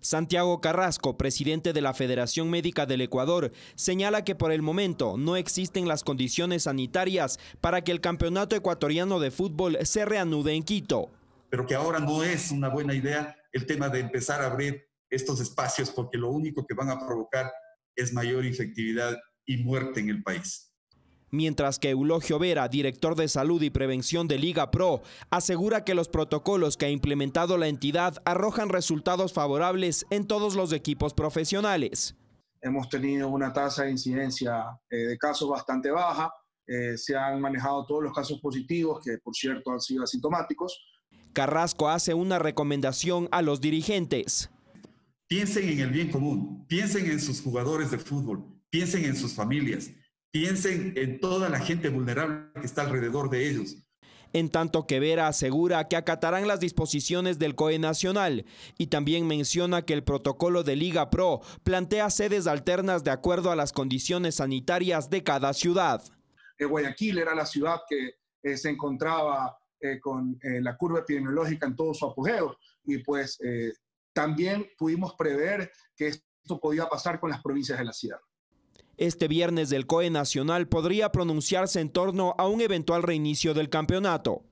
Santiago Carrasco, presidente de la Federación Médica del Ecuador, señala que por el momento no existen las condiciones sanitarias para que el campeonato ecuatoriano de fútbol se reanude en Quito. Pero que ahora no es una buena idea el tema de empezar a abrir estos espacios porque lo único que van a provocar es mayor infectividad y muerte en el país. Mientras que Eulogio Vera, director de Salud y Prevención de Liga Pro, asegura que los protocolos que ha implementado la entidad arrojan resultados favorables en todos los equipos profesionales. Hemos tenido una tasa de incidencia eh, de casos bastante baja, eh, se han manejado todos los casos positivos, que por cierto han sido asintomáticos. Carrasco hace una recomendación a los dirigentes. Piensen en el bien común, piensen en sus jugadores de fútbol, piensen en sus familias, piensen en toda la gente vulnerable que está alrededor de ellos. En tanto que Vera asegura que acatarán las disposiciones del COE Nacional y también menciona que el protocolo de Liga Pro plantea sedes alternas de acuerdo a las condiciones sanitarias de cada ciudad. Eh, Guayaquil era la ciudad que eh, se encontraba eh, con la curva epidemiológica en todo su apogeo y pues también pudimos prever que esto podía pasar con las provincias de la ciudad. Este viernes del COE Nacional podría pronunciarse en torno a un eventual reinicio del campeonato.